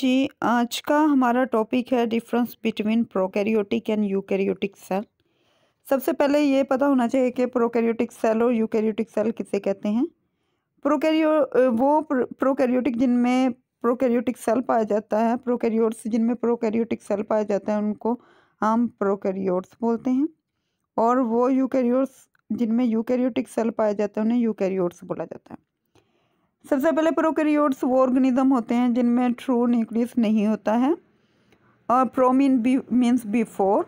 जी आज का हमारा टॉपिक है difference between prokaryotic and eukaryotic cell सबसे पहले ये पता होना चाहिए कि प्रोकैरियोटिक सेल और यूकैरियोटिक सेल किसे कहते हैं प्रोकैरियो वो प्रोकैरियोटिक जिनमें प्रोकैरियोटिक सेल पाया जाता है प्रोकैरियोट्स जिनमें प्रोकैरियोटिक सेल पाया जाता है उनको हम प्रोकैरियोट्स बोलते हैं और वो यूकैरियोट्स जिनमें यूकैरियोटिक सेल पाया जाता है उन्हें यूकैरियोट्स बोला जाता है सबसे पहले प्रोकैरियोट्स वो ऑर्गेनिज्म होते हैं जिनमें ट्रू न्यूक्लियस नहीं होता है और प्रोमिन बी मीन्स बिफोर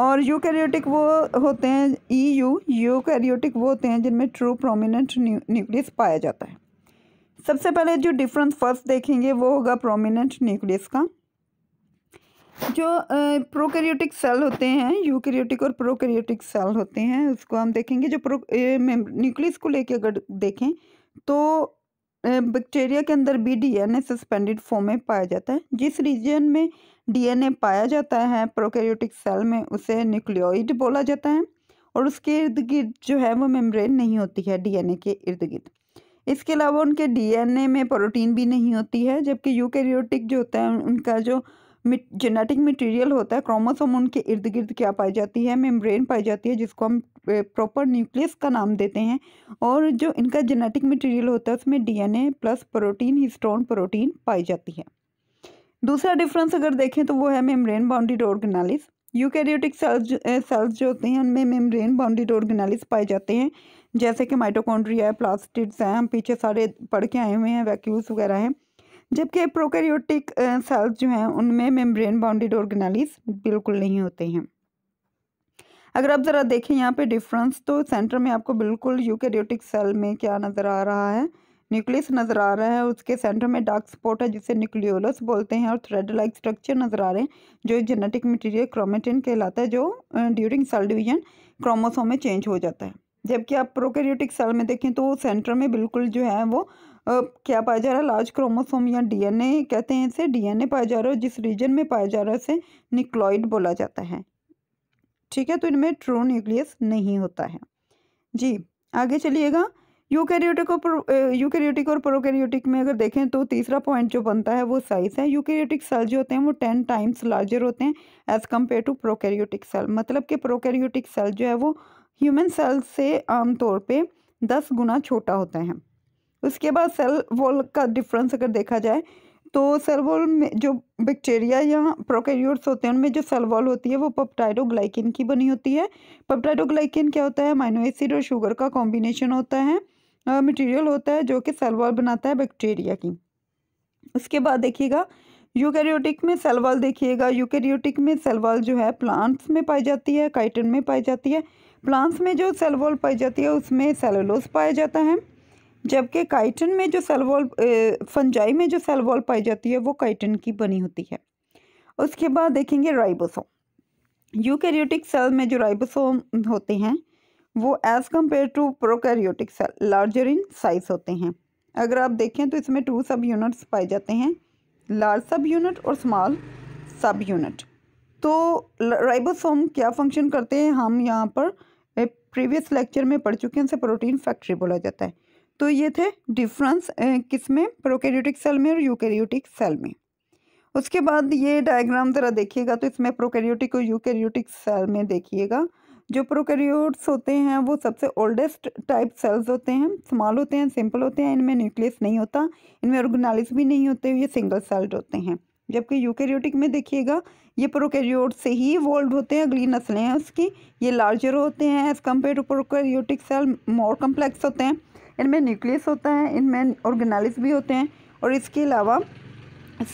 और यूकैरियोटिक वो होते हैं ई यू यूकैरियोटिक वो होते हैं जिनमें ट्रू प्रोमिनेंट न्यूक्लियस पाया जाता है सबसे पहले जो डिफरेंस फर्स्ट देखेंगे वो होगा प्रोमिनेंट न्यूक्लियस का जो प्रोकैरियोटिक सेल होते हैं यूकैरियोटिक और प्रोकैरियोटिक सेल होते हैं उसको हम देखेंगे जो प्रो न्यूक्लियस को लेके अगर देखें तो बैक्टीरिया के अंदर भी डीएनए सस्पेंडेड फॉर्म में पाया जाता है जिस रीजन में डीएनए पाया जाता है प्रोकैरियोटिक सेल में उसे न्यूक्लियोइड बोला जाता है और उसके इर्द गिर्द जो है वो मेम्ब्रेन नहीं होती है डीएनए के इर्द गिर्द इसके अलावा उनके डीएनए में प्रोटीन भी नहीं होती है जबकि यूकैरियोटिक जो होता है उनका जो जेनेटिक मटेरियल होता है क्रोमोसोम उनके इर्द गिर्द क्या पाई जाती है मेम्ब्रेन पाई जाती है जिसको हम प्रॉपर न्यूक्लियस का नाम देते हैं और जो इनका जेनेटिक मटेरियल होता है उसमें DNA plus protein histone protein पाई जाती है दूसरा डिफरेंस अगर देखें तो वो है membrane bounded organelles eukaryotic cells cells जो होते हैं उनमें मेम्ब्रेन बाउंड्रीड ऑर्गेनालिस पाए जाते हैं जैसे कि माइटोकॉन्ड्रिया है प्लास्टिड्स हैं हम पीछे सारे पढ़ के आए हुए हैं वैक्यूल्स वगैरह हैं जबकि प्रोकैरियोटिक सेल्स जो हैं उनमें मेम्ब्रेन बाउंडेड ऑर्गेनालीज बिल्कुल नहीं होते हैं अगर आप ज़रा देखें यहाँ पे डिफरेंस तो सेंटर में आपको बिल्कुल यूकैरियोटिक सेल में क्या नज़र आ रहा है न्यूक्लियस नज़र आ रहा है उसके सेंटर में डार्क स्पॉट है जिसे न्यूक्लियोलस बोलते हैं और थ्रेड लाइक स्ट्रक्चर नज़र आ रहे हैं जो जेनेटिक मटेरियल क्रोमेटिन कहलाता है जो ड्यूरिंग सेल डिवीजन क्रोमोसोम में चेंज हो जाता है जबकि आप प्रोकैरियोटिक सेल में देखें तो सेंटर में बिल्कुल जो है वो Uh, क्या पाया जा रहा है लार्ज क्रोमोसोम या डीएनए कहते हैं इसे डीएनए पाया जा रहा है जिस रीजन में पाया जा रहा है उसे निक्लॉइड बोला जाता है ठीक है तो इनमें ट्रू न्यूक्लियस नहीं होता है जी आगे चलिएगा यूकैरियोटिक और यूकैरियोटिक और प्रोकैरियोटिक में अगर देखें तो तीसरा पॉइंट जो बनता है वो साइज़ है यूकैरियोटिक सेल जो होते हैं वो टेन टाइम्स लार्जर होते हैं as compare to prokaryotic cell मतलब कि प्रोकैरियोटिक सेल जो है वो ह्यूमन सेल से आमतौर पे दस गुना छोटा होता है उसके बाद सेल वॉल का डिफरेंस अगर देखा जाए तो सेल वॉल में जो बैक्टीरिया या प्रोकैरियोट्स होते हैं उनमें जो सेल वॉल होती है वो पप्टाइडोग्लाइकिन की बनी होती है पप्टाइडोग्लाइकिन क्या होता है माइनो एसिड और शुगर का कॉम्बिनेशन होता है मटेरियल होता है जो कि सेल वॉल बनाता है बैक्टीरिया की उसके बाद देखिएगा यूकैरियोटिक में सेल वॉल देखिएगा यूकैरियोटिक में सेल वॉल जो है प्लांट्स में पाई जाती है काइटन में पाई जाती है प्लांट्स में जो सेल वॉल पाई जाती है उसमें सेलोलोस पाया जाता है जबकि काइटन में जो सेल वॉल फंजाई में जो सेल वॉल पाई जाती है वो काइटन की बनी होती है उसके बाद देखेंगे राइबोसोम यूकैरियोटिक सेल में जो राइबोसोम होते हैं वो as compare to prokaryotic cell larger in size होते हैं अगर आप देखें तो इसमें टू सब यूनिट्स पाए जाते हैं लार्ज सब यूनिट और स्मॉल सब यूनिट तो राइबोसोम क्या फंक्शन करते हैं हम यहाँ पर प्रीवियस लेक्चर में पढ़ चुके हैं उसे प्रोटीन फैक्ट्री बोला जाता है तो ये थे डिफरेंस किस में प्रोकेरियोटिक सेल में और यूकेरियोटिक सेल में उसके बाद ये डायग्राम ज़रा देखिएगा तो इसमें प्रोकेरियोटिक और यूकेरियोटिक सेल में देखिएगा जो प्रोकेरियोट्स होते हैं वो सबसे ओल्डेस्ट टाइप सेल्स होते हैं स्मॉल होते हैं सिंपल होते हैं इनमें न्यूक्लियस नहीं होता इनमें ऑर्गेनालिस भी नहीं होते ये सिंगल सेल्ड होते हैं जबकि यूकेरियोटिक में देखिएगा ये प्रोकैरियोट से ही इवोल्व होते हैं अगली नस्लें हैं उसकी ये लार्जर होते हैं as compare to prokaryotic cell more complex होते हैं इनमें न्यूक्लियस होता है इनमें ऑर्गेनालिस भी होते हैं और इसके अलावा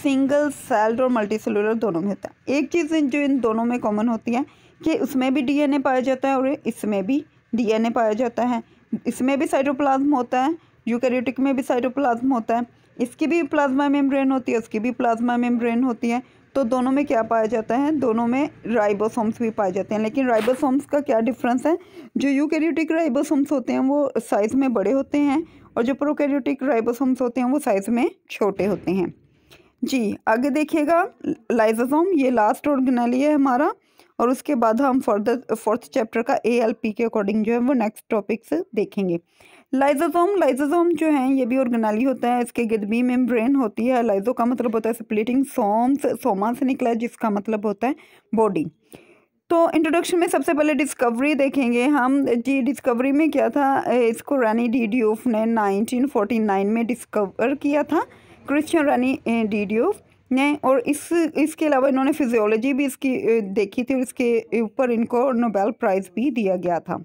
सिंगल सेल्ड और मल्टी सेलुलर दोनों में होता है एक चीज़ जो इन दोनों में कॉमन होती है कि उसमें भी ए पाया जाता है और इसमें भी ए पाया जाता है इसमें भी साइटोप्लाज्म होता है यूकेरियोटिक में भी साइटोप्लाज्म होता है इसकी भी प्लाज्मा मेम्ब्रेन होती है उसकी भी प्लाज्मा मेम्ब्रेन होती है तो दोनों में क्या पाया जाता है दोनों में राइबोसोम्स भी पाए जाते हैं लेकिन राइबोसोम्स का क्या डिफरेंस है जो यूकैरियोटिक राइबोसोम्स होते हैं वो साइज़ में बड़े होते हैं और जो प्रोकैरियोटिक राइबोसोम्स होते हैं वो साइज़ में छोटे होते हैं जी आगे देखिएगा लाइजोसोम ये लास्ट ऑर्गेनाली है हमारा और उसके बाद हम फर्दर फोर्थ चैप्टर का ए के अकॉर्डिंग जो है वो नेक्स्ट टॉपिक्स देखेंगे लाइजोजोम लाइजोजोम जो है ये भी ऑर्गेनाली होता है इसके गिरद भी मेम्ब्रेन होती है लाइजो का मतलब होता है स्प्लिटिंग सोम्स सोमा से निकला है जिसका मतलब होता है बॉडी तो इंट्रोडक्शन में सबसे पहले डिस्कवरी देखेंगे हम जी डिस्कवरी में क्या था इसको रानी डी ओफ ने 1949 में डिस्कवर किया था क्रिश्चियन रानी डीडीओफ ने और इस इसके अलावा इन्होंने फिजियोलॉजी भी इसकी देखी थी और इसके ऊपर इनको नोबेल प्राइज़ भी दिया गया था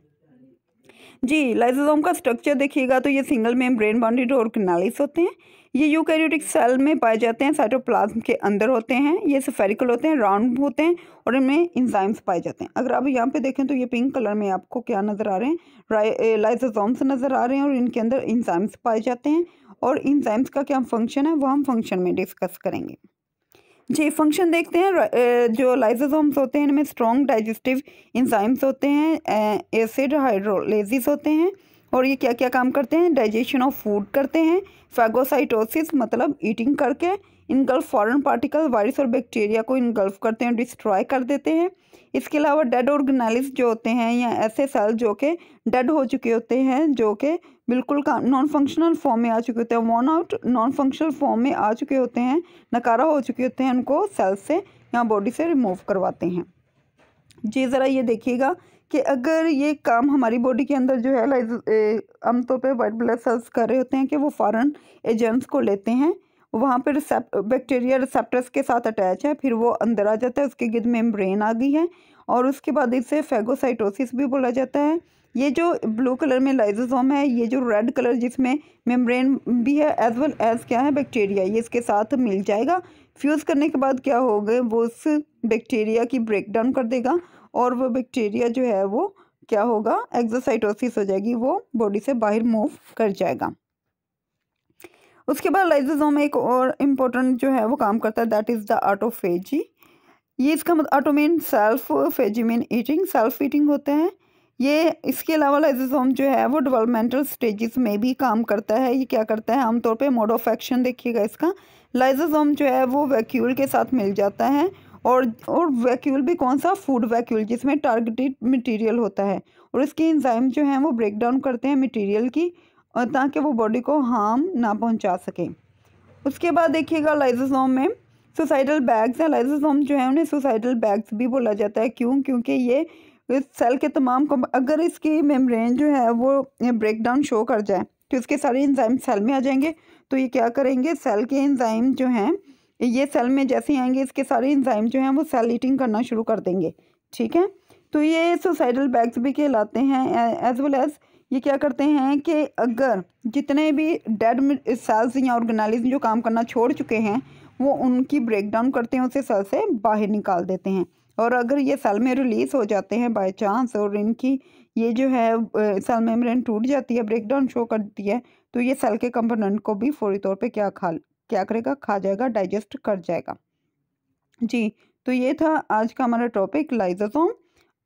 जी लाइसोसोम का स्ट्रक्चर देखिएगा तो ये सिंगल मेम्ब्रेन बाउंड्रीड और कनालिस होते हैं ये यूकैरियोटिक सेल में पाए जाते हैं साइटोप्लाज्म के अंदर होते हैं ये सफेरिकल होते हैं राउंड होते हैं और इनमें इंजाइम्स पाए जाते हैं अगर आप यहाँ पे देखें तो ये पिंक कलर में आपको क्या नज़र आ रहे हैं लाइसोसोम्स नज़र आ रहे हैं और इनके अंदर इंजाइम्स पाए जाते हैं और इंजाइम्स का क्या फंक्शन है वो हम फंक्शन में डिस्कस करेंगे जी फंक्शन देखते हैं जो लाइजोसोम्स होते हैं इनमें स्ट्रॉन्ग डाइजेस्टिव इंजाइम्स होते हैं एसिड हाइड्रोलेजिस होते हैं और ये क्या क्या काम करते हैं डाइजेशन ऑफ फूड करते हैं फैगोसाइटोसिस मतलब ईटिंग करके इनगल्फ फ़ॉरन पार्टिकल वायरस और बैक्टीरिया को इनगल्फ करते हैं डिस्ट्रॉय कर देते हैं इसके अलावा डेड ऑर्गेनाइज जो होते हैं या ऐसे सेल जो कि डेड हो चुके होते हैं जो कि बिल्कुल नॉन फंक्शनल फॉर्म में आ चुके होते हैं worn out non functional form में आ चुके होते हैं नकारा हो चुके होते हैं उनको सेल से या बॉडी से रिमूव करवाते हैं जी ज़रा ये देखिएगा कि अगर ये काम हमारी बॉडी के अंदर जो है आमतौर पर वाइट ब्लड सेल्स कर रहे होते हैं कि वो फॉरन एजेंट्स को लेते हैं वहाँ पर रिसेप्ट बैक्टीरिया रिसेप्टर्स के साथ अटैच है फिर वो अंदर आ जाता है उसके गिद मेम्ब्रेन आ गई है और उसके बाद इसे फेगोसाइटोसिस भी बोला जाता है ये जो ब्लू कलर में लाइजोसोम है ये जो रेड कलर जिसमें मेम्ब्रेन भी है एज वेल एज क्या है बैक्टीरिया ये इसके साथ मिल जाएगा फ्यूज़ करने के बाद क्या होगा वो उस बैक्टीरिया की ब्रेकडाउन कर देगा और वो बैक्टीरिया जो है वो क्या होगा एक्जोसाइटोसिस हो जाएगी वो बॉडी से बाहर मूव कर जाएगा उसके बाद लाइजोजोम एक और इम्पोर्टेंट जो है वो काम करता है दैट इज़ द ऑटोफेजी ये इसका मतलब auto means self phagy means eating self eating होते हैं ये इसके अलावा लाइजोजोम जो है वो डेवलपमेंटल स्टेजेस में भी काम करता है ये क्या करता है आमतौर पे मोड ऑफ एक्शन देखिएगा इसका लाइजोजोम जो है वो वैक्यूल के साथ मिल जाता है और और वैक्यूल भी कौन सा फूड वैक्यूल जिसमें टारगेटेड मटेरियल होता है और इसके इंजाइम जो हैं वो ब्रेक डाउन करते हैं मटेरियल की ताकि वो बॉडी को हार्म ना पहुंचा सके उसके बाद देखिएगा लाइजोसोम में सुसाइडल बैग्स हैं लाइजोसोम जो है उन्हें सुसाइडल बैग्स भी बोला जाता है क्यों क्योंकि ये इस सेल के तमाम अगर इसकी मेम्ब्रेन जो है वो ब्रेक डाउन शो कर जाए तो इसके सारे इंजाइम सेल में आ जाएंगे तो ये क्या करेंगे सेल के इंजाइम जो हैं ये सेल में जैसे आएंगे इसके सारे इंजाइम जो हैं वो सेल ईटिंग करना शुरू कर देंगे ठीक है तो ये सुसाइडल बैग्स भी कहलाते हैं एज वेल एज़ ये क्या करते हैं कि अगर जितने भी डेड सेल्स या ऑर्गेनाइज जो काम करना छोड़ चुके हैं वो उनकी ब्रेकडाउन करते हैं उसे सेल से बाहर निकाल देते हैं और अगर ये सेल में रिलीज़ हो जाते हैं बाय चांस और इनकी ये जो है सेल मेम्ब्रेन टूट जाती है ब्रेकडाउन शो करती है तो ये सेल के कंपोनेंट को भी फौरी तौर पे क्या खा क्या करेगा खा जाएगा डाइजेस्ट कर जाएगा जी तो ये था आज का हमारा टॉपिक लाइजोसोम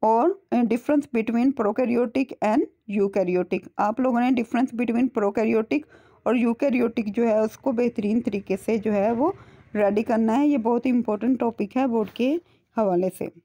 और difference between prokaryotic and eukaryotic आप लोगों ने डिफरेंस बिटवीन प्रोकैरियोटिक और यूकैरियोटिक जो है उसको बेहतरीन तरीके से जो है वो रेडी करना है ये बहुत ही इंपॉर्टेंट टॉपिक है बोर्ड के हवाले से